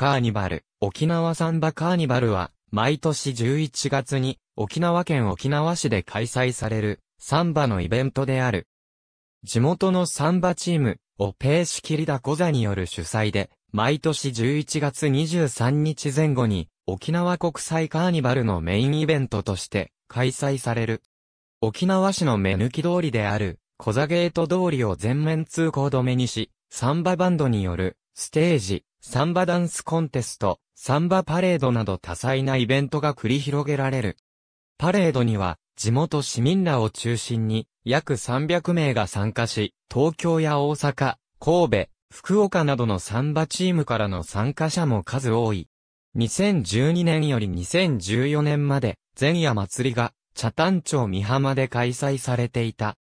カーニバル、沖縄サンバカーニバルは、毎年11月に、沖縄県沖縄市で開催される、サンバのイベントである。地元のサンバチーム、オペーシキリダコザによる主催で、毎年11月23日前後に、沖縄国際カーニバルのメインイベントとして、開催される。沖縄市の目抜き通りである、コザゲート通りを全面通行止めにし、サンババンドによる、ステージ、サンバダンスコンテスト、サンバパレードなど多彩なイベントが繰り広げられる。パレードには、地元市民らを中心に、約300名が参加し、東京や大阪、神戸、福岡などのサンバチームからの参加者も数多い。2012年より2014年まで、前夜祭りが、茶炭町三浜で開催されていた。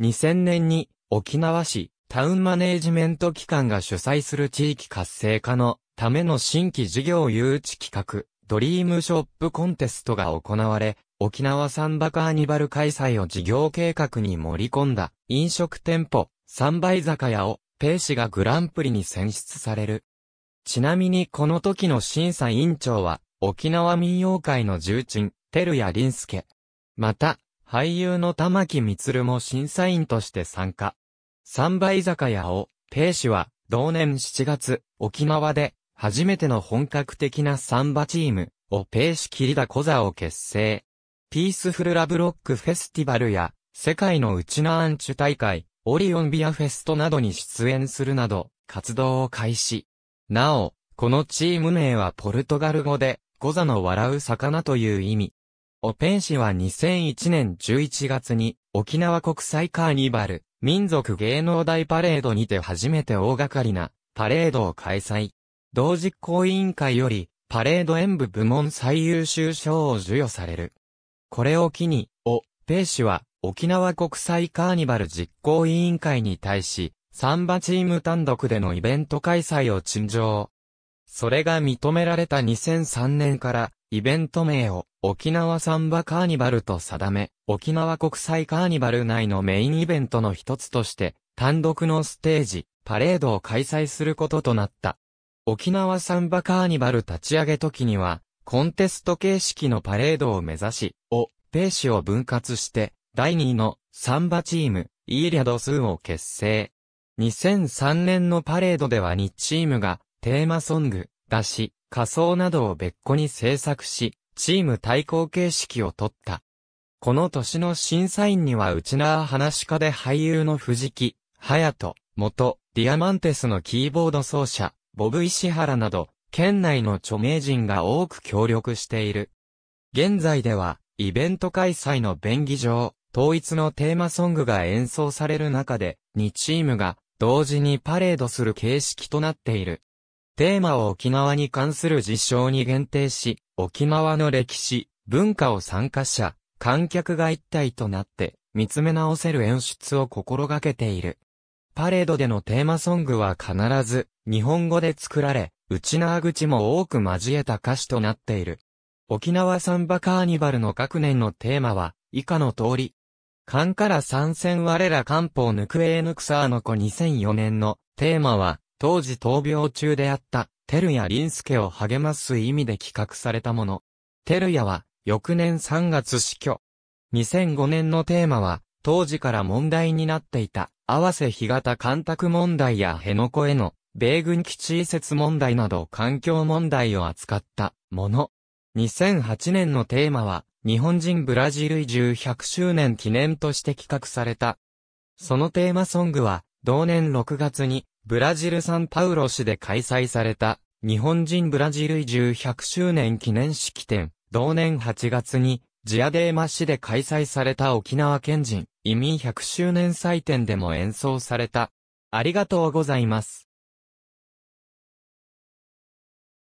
2000年に、沖縄市、タウンマネージメント機関が主催する地域活性化のための新規事業誘致企画、ドリームショップコンテストが行われ、沖縄サンバカーニバル開催を事業計画に盛り込んだ飲食店舗、三倍酒屋を、ペイ氏がグランプリに選出される。ちなみにこの時の審査委員長は、沖縄民謡界の重鎮、テルヤリンスケ。また、俳優の玉木光も審査員として参加。三杯酒屋を、亭氏は、同年7月、沖縄で、初めての本格的なサンバチーム、をペーシキリダコザを結成。ピースフルラブロックフェスティバルや、世界のウチナアンチュ大会、オリオンビアフェストなどに出演するなど、活動を開始。なお、このチーム名はポルトガル語で、ゴザの笑う魚という意味。オペン氏は2001年11月に沖縄国際カーニバル民族芸能大パレードにて初めて大掛かりなパレードを開催。同実行委員会よりパレード演舞部門最優秀賞を授与される。これを機に、お、ペー氏は沖縄国際カーニバル実行委員会に対し、サンバチーム単独でのイベント開催を陳情。それが認められた2003年からイベント名を沖縄サンバカーニバルと定め、沖縄国際カーニバル内のメインイベントの一つとして、単独のステージ、パレードを開催することとなった。沖縄サンバカーニバル立ち上げ時には、コンテスト形式のパレードを目指し、を、ペーシを分割して、第2位のサンバチーム、イーリャドーを結成。2003年のパレードでは2チームが、テーマソング、歌し、仮装などを別個に制作し、チーム対抗形式を取った。この年の審査員には内縄話家で俳優の藤木、隼人、元、ディアマンテスのキーボード奏者、ボブ石原など、県内の著名人が多く協力している。現在では、イベント開催の便宜上、統一のテーマソングが演奏される中で、2チームが同時にパレードする形式となっている。テーマを沖縄に関する事象に限定し、沖縄の歴史、文化を参加者、観客が一体となって見つめ直せる演出を心がけている。パレードでのテーマソングは必ず日本語で作られ、内縄口も多く交えた歌詞となっている。沖縄サンバカーニバルの各年のテーマは以下の通り。勘から参戦我ら漢方ぬくえぬくさあの子2004年のテーマは当時闘病中であった、照屋林助を励ます意味で企画されたもの。照屋は、翌年3月死去。2005年のテーマは、当時から問題になっていた、合わせ干潟干拓問題や辺野古への、米軍基地移設問題など環境問題を扱ったもの。2008年のテーマは、日本人ブラジル移住100周年記念として企画された。そのテーマソングは、同年6月に、ブラジル・サンパウロ市で開催された、日本人ブラジル移住100周年記念式典、同年8月に、ジアデーマ市で開催された沖縄県人移民100周年祭典でも演奏された。ありがとうございます。